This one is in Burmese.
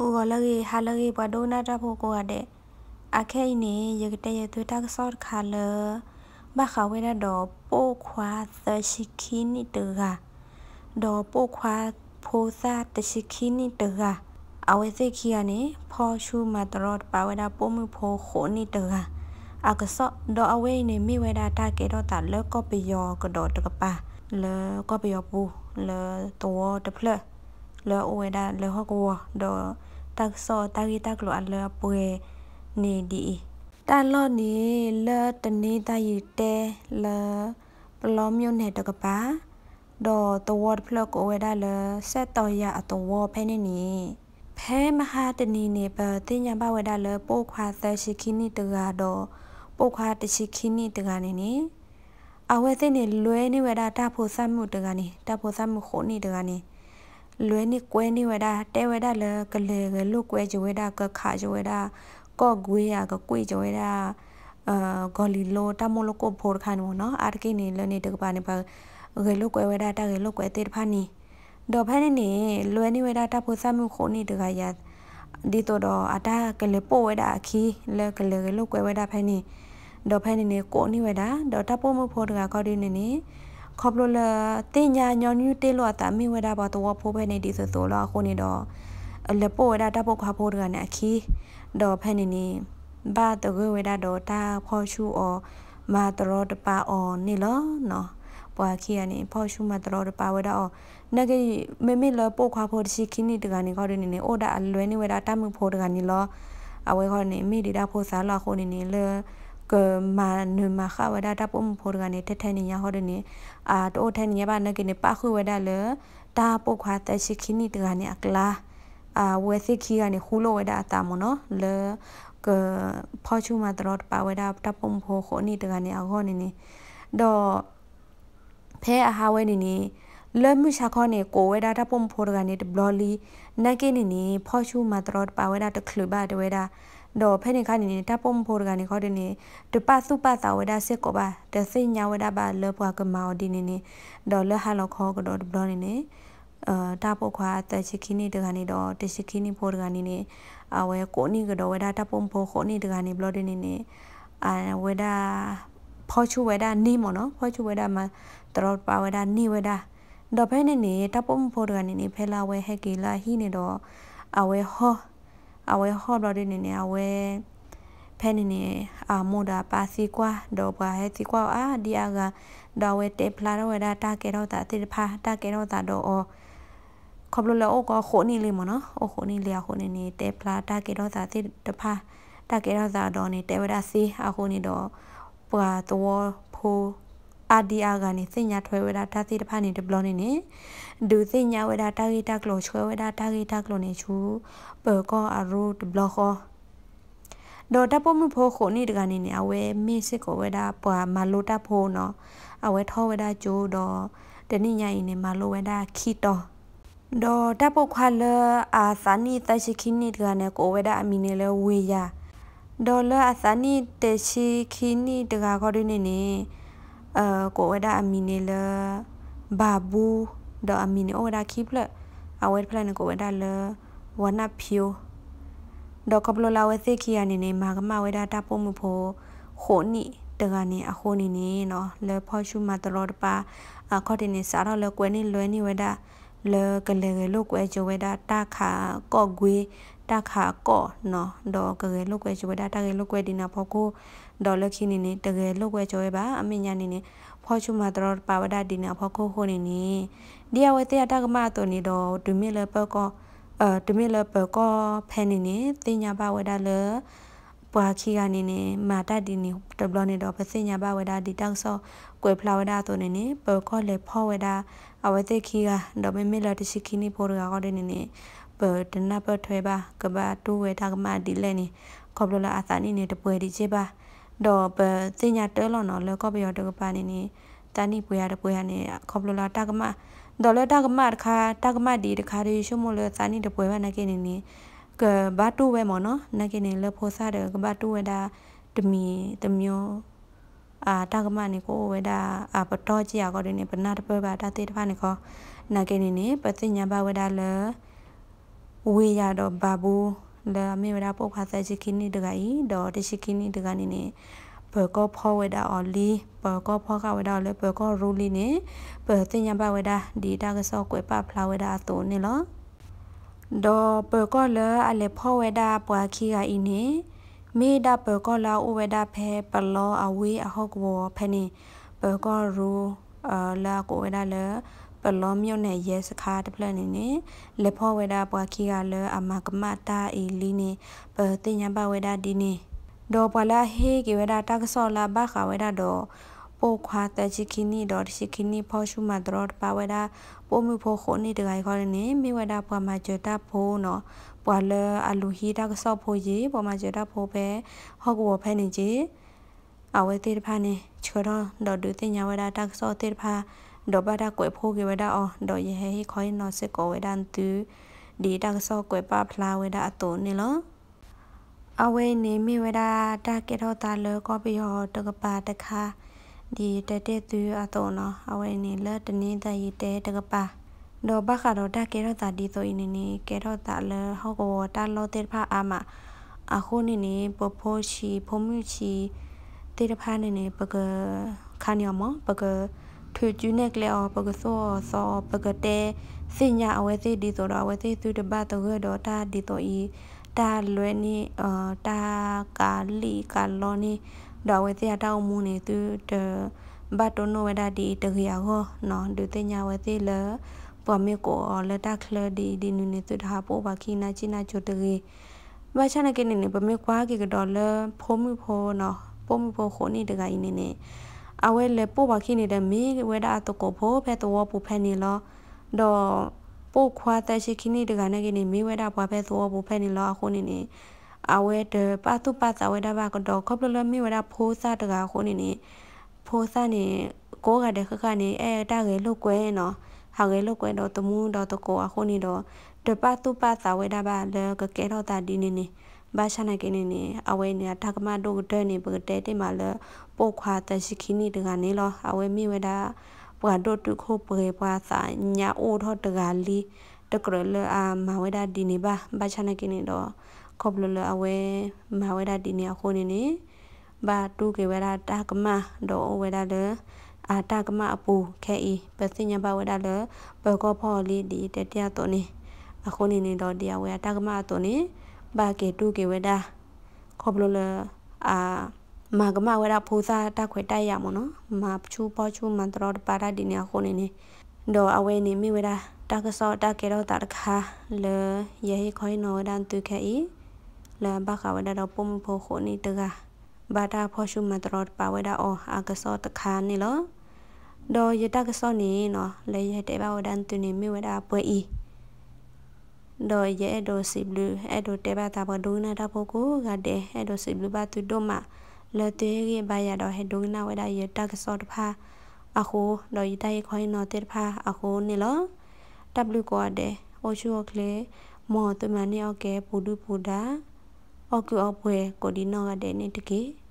ဟိုကလည်းဟာလည်းဘဒိုနာတာဖို့ကိုရတဲ့အခဲနေရကတဲ့ရသွေးတက်ဆော့ခါလဘခဝဲတော့ပို့ခွာသရှိခီနီတကတော့ပို့ခွာဖိုးစားတရှိခီနီတကအဝဲစိခီရနေဖော်ရှူမတရတ်ပါဝဲတာပို့မှုဖိုးခိုနီတကအကဆော့တော့အဝဲနေမိဝဲတာတကေတော့တလကောပီယောကတော့တကပါလကောပီယောပူလတော်တဖလက်လောအဝေဒလောဟကောဒေါ်တက်ဆောတာဂီတက်လောအလောပွေနေဒီတန်လောနေလောတနေတာယူတဲလောပလောမြို့နယ်တကပါဒေါ်တဝတ်ဖလောကဝေဒလောဆက်တော်ရအတော်ဝဖဲနေနီဖဲမဟာတနီနေပတင်ညာဘဝေဒလောပို့ခွာသရှိခိနိတကတော်ပို့ခွာတရှိခိနိတကနေနီအဝဲသိနေလွဲနေဝေဒတာဖို့စမှုတကနေတာဖို့စမှုခိုနေတကနေလွဲနေကွဲနေဝဒတဲဝဒလကလေကလုကွဲကြဝဒကခါကြဝဒကော့ကွေးရကကွေးကြဝဒအာဂော်လီလိုတမလကိုဖိုးခန်ဝနော်အာကိနေလနေတကပါနေပါဂေလုကွဲဝဒတဂေလုကွဲတေဖာနီဒေါ်ဖဲနေနေလွဲနေဝဒတဖိုဆမှုခိုနေတကရဒီတော့တော့အတာကလေပိုဝဒအခီလကလေလုကွဲဝဒဖဲနေဒေါ်ဖဲနေနေကိုနေဝဒဒေါ်တပိုမဖိုးတကကော်ဒီနေနေခေါပလိုလာတင်ညာညော်နူးတေလောတာမိဝဲတာဘတော်ဖိုးပဲနေဒီဆိုဆိုလောခုနေတော့လပိုဝဲတာတပုတ်ခါဖိုးတကနေအခီတော့ဖဲနေနေဘာတကွေဝဲတာတော့တာဖော်ရှူအော်မာတရောတပါအော်နေလောနော်ပွားခီကနေဖော်ရှူမာတရောတပါဝဲတာအော်နဂိမေမေလပိုခါဖိုးတရှိခင်းနေတကနေခေါ်နေနေအိုတာအလွဲနေဝဲတာတမှုဖိုးတကနေလောအဝဲခေါ်နေမိဒီတာဖိုးစားလောခုနေနေလောကမနမခဝဒတာပုံဖော်ကနေတထနေရဟောဒနေအာတိုထနေရပါနကနေပါခုဝဒလေတာပုတ်ခွာတရှိခိနိတကနေအကလာအာဝဲသိခိကနေခူလိုဝဒအတာမနောလေကဖောချူမတရတ်ပါဝဒတာပုံဖော်ခိုနိတကနေအဟောနေနေဒေါ်ဖဲအဟာဝဲနေနေလွမ်မှုရှာခေါနေကိုဝဲဒါတာပုံဖော်ကနေဘလော်လီနက်ကိနေနေဖောချူမတရတ်ပါဝဒတာခလူဘတဝဲဒါดอเพนิคานินตาปมโพรกันเขาเดนี่ตุปาสุปาสาวดาเสกบาเดสิญาวดาบาเลปวากมาอดินนี่ดอเลฮาลอคอกดอดบลอนี่นี่เอ่อตาปกขวาตะชิคินี่ตะกันนี่ดอตะชิคินี่โพรกันนี่นี่อาเวโกนี่กดอเวดาตาปมโพโคนี่ตะกันนี่บลอดินนี่อาเวดาพอชูเวดานี่หมอเนาะพอชูเวดามาตลอดปาเวดานี่เวดาดอเพนี่นี่ตาปมโพรกันนี่นี่เพลาเวเฮกิลาฮีนี่ดออาเวฮอအဝဲဟော့ဘလော်ဒီနေနေအဝဲဖဲနေနေအာမိုဒါပါစီကွာဒေါ်ဘာဟဲစီကွာအာဒီအာကဒေါ်ဝဲတေဖလာရဝဲဒါတာကေတော့တာတိဖာတာကေတော့တာဒေါ်အောခဘလလောကခိုနီလေမနော်အခိုနီလေအခိုနီနေတေဖလာတာကေတော့တာတိတဖာတာကေတော့တာဒေါ်နေတေဝဒါစီအခိုနီတော့ပွာတော်ဖိုး RDR ကနေစင်ညာထွဲဝဲတာဓာတ်စီတစ်ဖက်နေ deploy နေနေဒူစင်ညာဝဲတာ target တကလို့ချွဲဝဲတာ target တကလို့နေချူပေါ်ကောအရူ deploy ခေါ်ဒေါ်တပ်ဖို့မှုဖို့ခိုနေတကနေနေအဝဲမေစစ်ကိုဝဲတာပွာမလိုတပ်ဖို့နော်အဝဲထောဝဲတာဂျိုးတော့တနည်းညရင်နေမလိုဝဲတာခီတော့ဒေါ်တပ်ဖို့ခွာလအာသနီတရှိခင်းနေတကနေကိုဝဲတာအမီနေလဲဝေရဒေါ်လအသနီတရှိခင်းနေတကခေါ်နေနေအာကိုဝဒအမီနေလဘာဘူးဒအမီနေအိုဒါခိပလအဝဲဖလန်ကိုဝဒလဝနာဖြိုဒကပလလာဝသိခိယနေနေမာကမဝဒတာပုံမှုဖို့ခိုနိတကနေအခိုနိနေနော်လေဖောရှုမတတော်တပါအခေါ်တင်နေစားတော့လေကွယ်နေလွယ်နေဝဒလေကလေးလို့ကွယ်ကြဝဒတာခါကော့ဂွေတာခါကောနော်ဒေါ်ကလေးလောက်ွယ်ချွေတာတကလေးလောက်ွယ်ဒီနာဖို့ကိုဒေါ်လက်ခင်းနေနေတကလေးလောက်ွယ်ချွေပါအမေညာနေနေဖောချူမတော်ပါဝဒဒီနာဖို့ကိုဟိုနေနေဒီအဝတဲတာကမတော်နေတော့ဒူမီလပကောအဲဒူမီလပကောဖဲနေနေတင်ညာပါဝဒလေပွာခီကနေနေမာတဒီနေတဘလနေတော့ပစညာပါဝဒဒီတောက်ဆောကွယ်ဖလာဝဒတော်နေနေပကောလေဖောဝဒအဝတဲခီကတော့မီလတရှိခီနေဖို့ရကောနေနေပဒနာပထွေပါကဘာတူဝေတာကမဒီလဲနေခေါပလလာအသနိနေတပွဲဒီချေပါတော့ပစညာတဲလောနော်လောကပယောတကပါနေနေတန်နိပွဲရတပွဲရနေခေါပလလာတာကမဒေါ်လတာကမတခါတာကမဒီတခါဒီရှုမလို့စာနိတပွဲပါနေကိနေနေကဘာတူဝဲမော်နော်နကိနေလဖို့စားတယ်ကဘာတူဝဲတာတမီတမျိုးအာတာကမနေကိုဝဲတာအပတော်ကြီးရကောဒီနေပနာတပွဲပါတာတေတဖာနေကောနကိနေနေပစညာဘဝဲတာလောဝေရတော့ဘာဘူးလာမေဝရာပုတ်ခါဆိုင်ချီကင်းနီတကဤတော့တရှိကင်းနီတကနီနေဘကောဖောဝေဒါအော်လီဘကောဖောကဝေဒါလေဘကောရူလီနေဘတင်ညာဘဝေဒါဒီတာကဆောကွယ်ပဖလာဝေဒါတုံနေလောဒေါ်ဘကောလအလေဖောဝေဒါပွာခီကဤနေမေဒါဘကောလာဥဝေဒါဖဲပလောအဝေးအဟုတ်ကောဖဲနေဘကောရူအလာကိုဝေဒါလေပလောမြို့နယ်ရဲစခါတပလက်နေနေလေဖောဝေဒပွားခီကလဲအမကမတာအီလီနေပတင်ညာပဝေဒဒီနေဒေါ်ပလာဟေကေဝေဒတာကဆောလာဘခဝေဒဒေါ်ပိုခွာတချီခီနီဒေါ်ချီခီနီဖောရှုမဒရော့ပဝေဒပိုမှုဖောခိုနေတကခေါ်နေမိဝေဒပွားမကြတာဖိုးနော်ပွာလဲအလူဟီတာကဆောဖိုးကြီးပေါ်မကြတာဖိုးပဲဟော့ကောဖဲနေကြီးအဝဲတေတဖာနေချောတော့ဒေါ်ဒူတင်ညာဝေဒတာကဆောတေတဖာดอบาดากวยโพกิเวดาออดอเยเฮฮิคอยนอเซโกเวดันตือดีดักซอกวยปาพลาเวดาอโตนี่ลอအဝေးနေမိဝဒတာကေထောတာလောကပိယောတကပါတခါဒီတတဲ့သူအတော့နော်အဝေးနေလတနင်းတရီတဲတကပါတော့ဘခါတော့တာကေထောတာဒီဆိုအင်းနေကေထောတာလောဟောကောတာလောတေဖာအာမအခုနေနေပဖို့ရှိဖုံမြချီတေဖာနေနေပကခဏယမပကထူကျူးနဲ့ကလေအော်ပကဆောဆောပကတဲစင်ညာအဝဲစီဒီဆိုတော့အဝဲစီသူတပတ်တော့ရတော့တာဒီတော့ဤတာလွဲနေအာတာကာလီကာလောနေတော့ဝဲစီတောက်မူနေသူတဘတ်တော့နဝဒဒီတခရဟောနော်ဒုတညာဝဲစီလပမေကိုလက်တာကလဒီဒီနူနေသူတာပိုဘာခိနာချိနာချိုတကြီးဘာချနကနေနေပမေကွာကေကဒေါ်လာဖိုးမှုဖိုးနော်ပိုးမှုဖိုးခိုနေတကကြီးနေနေအဝဲလေပို့ပါခိနေတဲ့မီဝဲတာတကိုဖို့ဖဲတော့ပူဖဲနေလောတော့ပို့ခွာတဲ့ရှိခိနေတကနေကနေမီဝဲတာဘွားဖဲတော့ပူဖဲနေလောအခုနေနေအဝဲတပတုပသဝဲတာဘကတော့ခေါပလလမီဝဲတာဖိုးစားတကအခုနေနေဖိုးစားနေကိုကတဲ့ခခနေအဲတာငယ်လုတ်ကွဲနော်ဟာငယ်လုတ်ကွဲတော့တမူးတော့တကိုအခုနေတော့တပတုပသဝဲတာဘလည်းကဲတော့တာဒီနေနေဘာရှာနိုင်ကနေနေအဝဲနေတာကမတော့တဲ့နေပကတဲ့တိမလပိုခွာတရှိခင်းနေတကနေလောအဝဲမိဝဲတာပွာတော့တခုပွဲပွာစာညာအိုထောတကလီတကရလအမဝဲတာဒီနေပါဘာရှာနိုင်ကနေတော့ခေါပလလအဝဲမဝဲတာဒီနေအခုနေနေဘာတူကေဝဲတာတကမတော့ဝဲတာလေအာတကမအပူခဲဤပစညဘဝဒါလဘကောဖော်လီဒီတတရတော်နေအခုနေနေတော့တရားဝဲတကမတော်နေဘာကေတူကေဝဒခေါပလိုလအာမာကမဝရဖိုးစားတခွေတိုက်ရမနော်မာချူပေါ်ချူမန်တရောပါရဒီနီအခုနေနေတော့အဝဲနေမိဝဒတကစောတကေတော့တတခါလေယေခိုင်နောဒန်တူခဲဤလာဘခဝဒတော့ပုံဖို့ခုနေတကဘာတာဖောရှုမန်တရောပါဝဒအောအကစောတခါနေလောတော့ယတကစောနေနော်လေယေတေဘဝဒန်တူနေမိဝဒပွဲဤ do ye do siblu e do te ba ta bo do na ta bo ko ga de e do siblu ba tu do ma le te ge ba ya do he do na wa da ye ta ka so ta pha a kho do yi ta ye khoi no te pha a kho ni lo w ko de o chu o kle mo tu ma ni o ke pu du pu da o ku o pwe ko di no ga de ni te ke